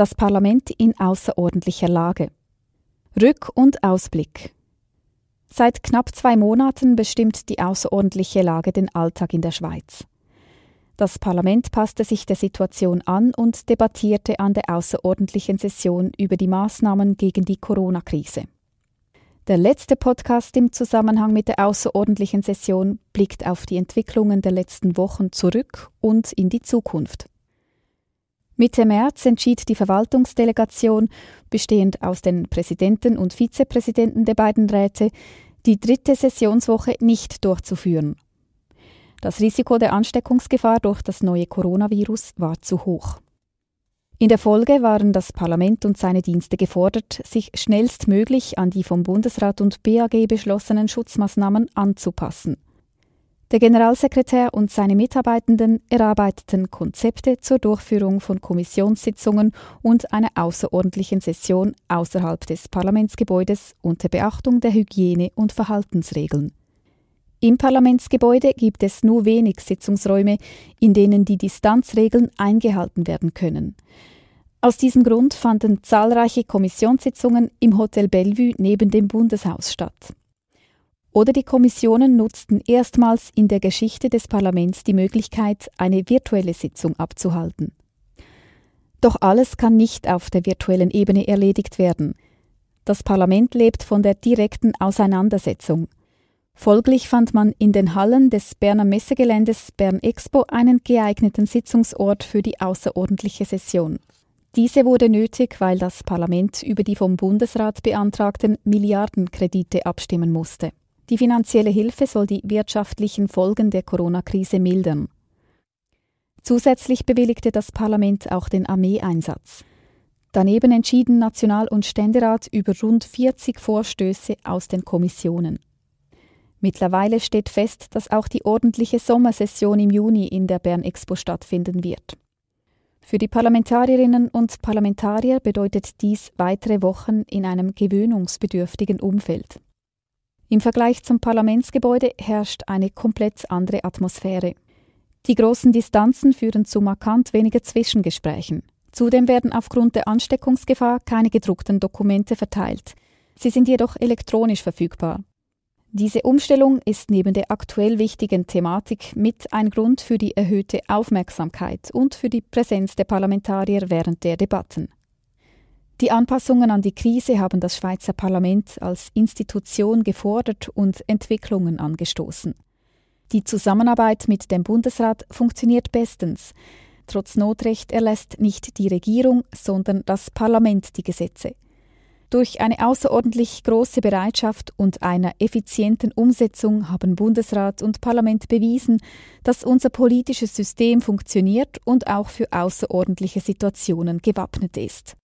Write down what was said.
Das Parlament in außerordentlicher Lage. Rück- und Ausblick. Seit knapp zwei Monaten bestimmt die außerordentliche Lage den Alltag in der Schweiz. Das Parlament passte sich der Situation an und debattierte an der außerordentlichen Session über die Maßnahmen gegen die Corona-Krise. Der letzte Podcast im Zusammenhang mit der außerordentlichen Session blickt auf die Entwicklungen der letzten Wochen zurück und in die Zukunft. Mitte März entschied die Verwaltungsdelegation, bestehend aus den Präsidenten und Vizepräsidenten der beiden Räte, die dritte Sessionswoche nicht durchzuführen. Das Risiko der Ansteckungsgefahr durch das neue Coronavirus war zu hoch. In der Folge waren das Parlament und seine Dienste gefordert, sich schnellstmöglich an die vom Bundesrat und BAG beschlossenen Schutzmaßnahmen anzupassen – der Generalsekretär und seine Mitarbeitenden erarbeiteten Konzepte zur Durchführung von Kommissionssitzungen und einer außerordentlichen Session außerhalb des Parlamentsgebäudes unter Beachtung der Hygiene- und Verhaltensregeln. Im Parlamentsgebäude gibt es nur wenig Sitzungsräume, in denen die Distanzregeln eingehalten werden können. Aus diesem Grund fanden zahlreiche Kommissionssitzungen im Hotel Bellevue neben dem Bundeshaus statt. Oder die Kommissionen nutzten erstmals in der Geschichte des Parlaments die Möglichkeit, eine virtuelle Sitzung abzuhalten. Doch alles kann nicht auf der virtuellen Ebene erledigt werden. Das Parlament lebt von der direkten Auseinandersetzung. Folglich fand man in den Hallen des Berner Messegeländes Bern Expo einen geeigneten Sitzungsort für die außerordentliche Session. Diese wurde nötig, weil das Parlament über die vom Bundesrat beantragten Milliardenkredite abstimmen musste. Die finanzielle Hilfe soll die wirtschaftlichen Folgen der Corona-Krise mildern. Zusätzlich bewilligte das Parlament auch den Armeeeinsatz. Daneben entschieden National- und Ständerat über rund 40 Vorstöße aus den Kommissionen. Mittlerweile steht fest, dass auch die ordentliche Sommersession im Juni in der Bern Expo stattfinden wird. Für die Parlamentarierinnen und Parlamentarier bedeutet dies weitere Wochen in einem gewöhnungsbedürftigen Umfeld. Im Vergleich zum Parlamentsgebäude herrscht eine komplett andere Atmosphäre. Die großen Distanzen führen zu markant weniger Zwischengesprächen. Zudem werden aufgrund der Ansteckungsgefahr keine gedruckten Dokumente verteilt. Sie sind jedoch elektronisch verfügbar. Diese Umstellung ist neben der aktuell wichtigen Thematik mit ein Grund für die erhöhte Aufmerksamkeit und für die Präsenz der Parlamentarier während der Debatten. Die Anpassungen an die Krise haben das Schweizer Parlament als Institution gefordert und Entwicklungen angestoßen. Die Zusammenarbeit mit dem Bundesrat funktioniert bestens. Trotz Notrecht erlässt nicht die Regierung, sondern das Parlament die Gesetze. Durch eine außerordentlich große Bereitschaft und einer effizienten Umsetzung haben Bundesrat und Parlament bewiesen, dass unser politisches System funktioniert und auch für außerordentliche Situationen gewappnet ist.